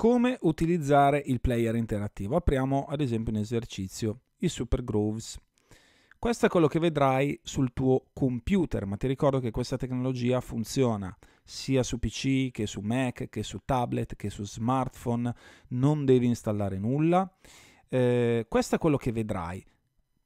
Come utilizzare il player interattivo? Apriamo ad esempio un esercizio, i Super Grooves. Questo è quello che vedrai sul tuo computer, ma ti ricordo che questa tecnologia funziona sia su PC che su Mac, che su tablet, che su smartphone, non devi installare nulla. Eh, questo è quello che vedrai.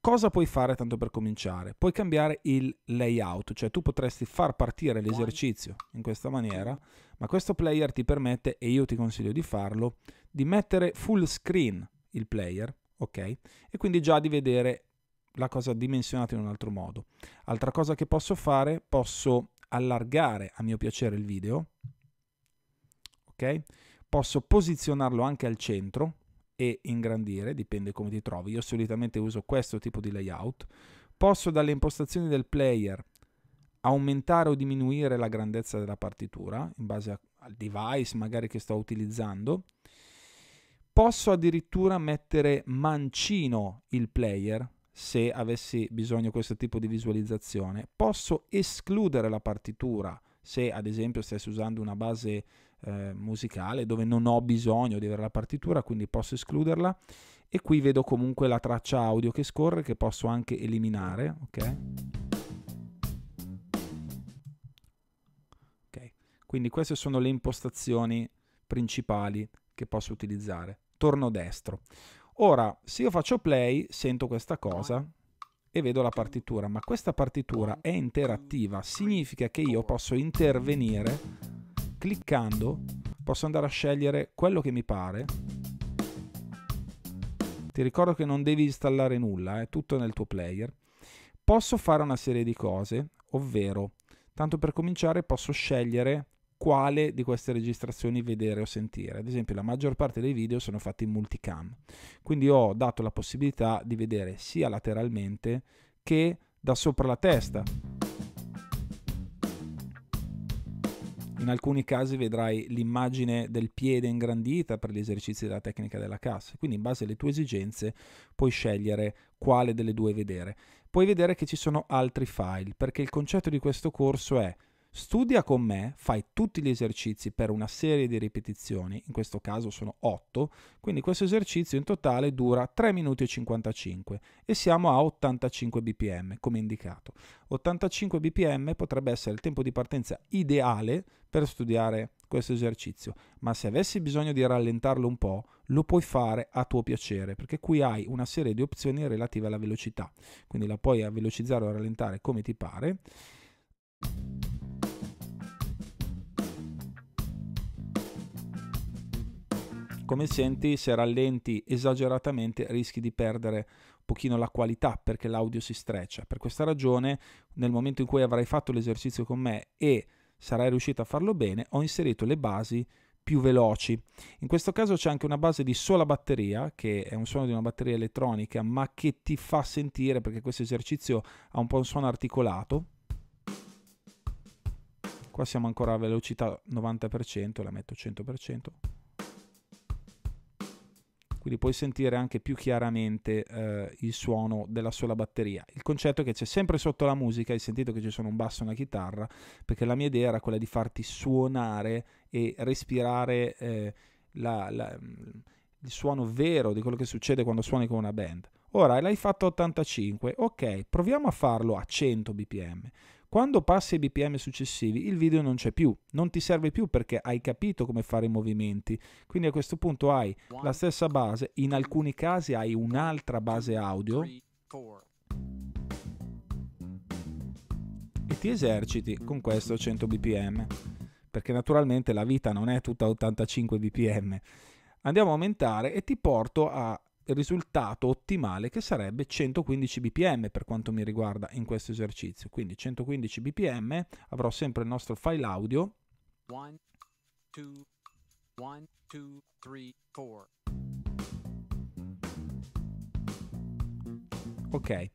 Cosa puoi fare tanto per cominciare? Puoi cambiare il layout, cioè tu potresti far partire l'esercizio in questa maniera, ma questo player ti permette, e io ti consiglio di farlo, di mettere full screen il player, ok? E quindi già di vedere la cosa dimensionata in un altro modo. Altra cosa che posso fare, posso allargare a mio piacere il video, ok? Posso posizionarlo anche al centro, e ingrandire, dipende come ti trovi. Io solitamente uso questo tipo di layout. Posso dalle impostazioni del player aumentare o diminuire la grandezza della partitura in base a, al device magari che sto utilizzando. Posso addirittura mettere mancino il player se avessi bisogno di questo tipo di visualizzazione. Posso escludere la partitura se ad esempio stessi usando una base eh, musicale dove non ho bisogno di avere la partitura, quindi posso escluderla. E qui vedo comunque la traccia audio che scorre che posso anche eliminare, ok? Ok. Quindi queste sono le impostazioni principali che posso utilizzare. Torno destro. Ora, se io faccio play, sento questa cosa e vedo la partitura, ma questa partitura è interattiva, significa che io posso intervenire cliccando, posso andare a scegliere quello che mi pare. Ti ricordo che non devi installare nulla, è tutto nel tuo player. Posso fare una serie di cose, ovvero, tanto per cominciare posso scegliere quale di queste registrazioni vedere o sentire. Ad esempio, la maggior parte dei video sono fatti in multicam, quindi ho dato la possibilità di vedere sia lateralmente che da sopra la testa. In alcuni casi vedrai l'immagine del piede ingrandita per gli esercizi della tecnica della cassa, quindi in base alle tue esigenze puoi scegliere quale delle due vedere. Puoi vedere che ci sono altri file, perché il concetto di questo corso è Studia con me, fai tutti gli esercizi per una serie di ripetizioni, in questo caso sono 8, quindi questo esercizio in totale dura 3 minuti e 55 e siamo a 85 bpm come indicato. 85 bpm potrebbe essere il tempo di partenza ideale per studiare questo esercizio, ma se avessi bisogno di rallentarlo un po', lo puoi fare a tuo piacere, perché qui hai una serie di opzioni relative alla velocità, quindi la puoi velocizzare o rallentare come ti pare come senti se rallenti esageratamente rischi di perdere un pochino la qualità perché l'audio si streccia. Per questa ragione nel momento in cui avrai fatto l'esercizio con me e sarai riuscito a farlo bene ho inserito le basi più veloci. In questo caso c'è anche una base di sola batteria, che è un suono di una batteria elettronica, ma che ti fa sentire, perché questo esercizio ha un po' un suono articolato. Qua siamo ancora a velocità 90%, la metto 100% quindi puoi sentire anche più chiaramente eh, il suono della sola batteria. Il concetto è che c'è sempre sotto la musica, hai sentito che ci sono un basso e una chitarra, perché la mia idea era quella di farti suonare e respirare eh, la, la, il suono vero di quello che succede quando suoni con una band. Ora l'hai fatto a 85, ok, proviamo a farlo a 100 bpm. Quando passi ai BPM successivi il video non c'è più, non ti serve più perché hai capito come fare i movimenti, quindi a questo punto hai la stessa base, in alcuni casi hai un'altra base audio e ti eserciti con questo 100 BPM, perché naturalmente la vita non è tutta 85 BPM andiamo a aumentare e ti porto a risultato ottimale che sarebbe 115 bpm per quanto mi riguarda in questo esercizio. Quindi 115 bpm avrò sempre il nostro file audio. 1 2 1 2 3 4 ok.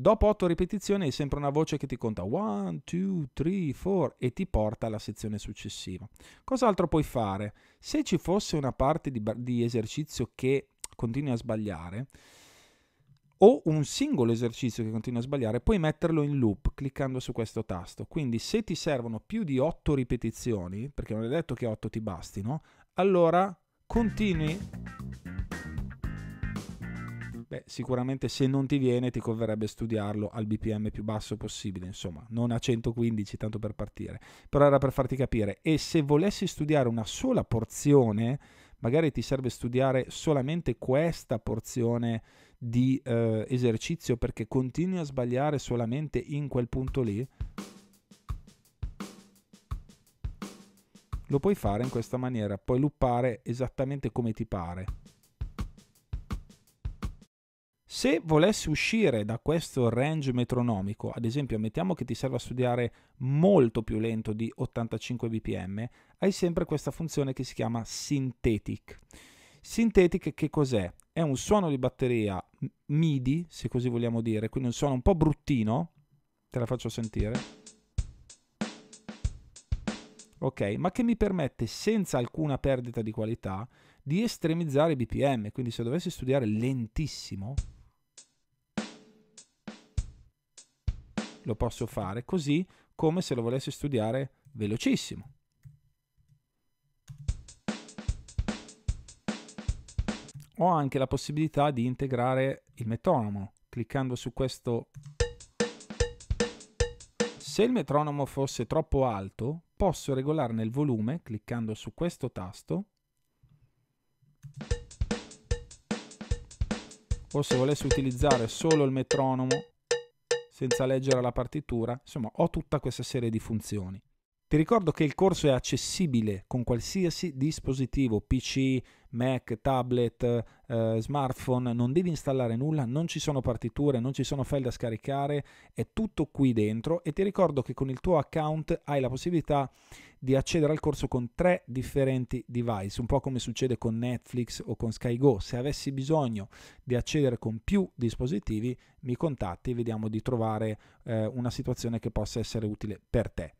Dopo 8 ripetizioni hai sempre una voce che ti conta 1, 2, 3, 4 e ti porta alla sezione successiva. Cos'altro puoi fare? Se ci fosse una parte di, di esercizio che continui a sbagliare, o un singolo esercizio che continui a sbagliare, puoi metterlo in loop cliccando su questo tasto. Quindi se ti servono più di 8 ripetizioni, perché non è detto che 8 ti bastino, allora continui. Beh, sicuramente se non ti viene ti converrebbe studiarlo al BPM più basso possibile, insomma, non a 115 tanto per partire. Però era per farti capire. E se volessi studiare una sola porzione magari ti serve studiare solamente questa porzione di eh, esercizio perché continui a sbagliare solamente in quel punto lì, lo puoi fare in questa maniera, puoi loopare esattamente come ti pare. Se volessi uscire da questo range metronomico, ad esempio mettiamo che ti serva studiare molto più lento di 85 bpm, hai sempre questa funzione che si chiama synthetic. Synthetic che cos'è? È un suono di batteria MIDI, se così vogliamo dire, quindi un suono un po' bruttino, te la faccio sentire. Ok, ma che mi permette senza alcuna perdita di qualità di estremizzare i BPM, quindi se dovessi studiare lentissimo lo posso fare così come se lo volessi studiare velocissimo. Ho anche la possibilità di integrare il metronomo cliccando su questo. Se il metronomo fosse troppo alto, posso regolarne il volume cliccando su questo tasto o se volessi utilizzare solo il metronomo senza leggere la partitura, insomma ho tutta questa serie di funzioni. Ti ricordo che il corso è accessibile con qualsiasi dispositivo, PC, Mac, tablet, eh, smartphone, non devi installare nulla, non ci sono partiture, non ci sono file da scaricare, è tutto qui dentro e ti ricordo che con il tuo account hai la possibilità di accedere al corso con tre differenti device, un po' come succede con Netflix o con SkyGo. Se avessi bisogno di accedere con più dispositivi, mi contatti, vediamo di trovare eh, una situazione che possa essere utile per te.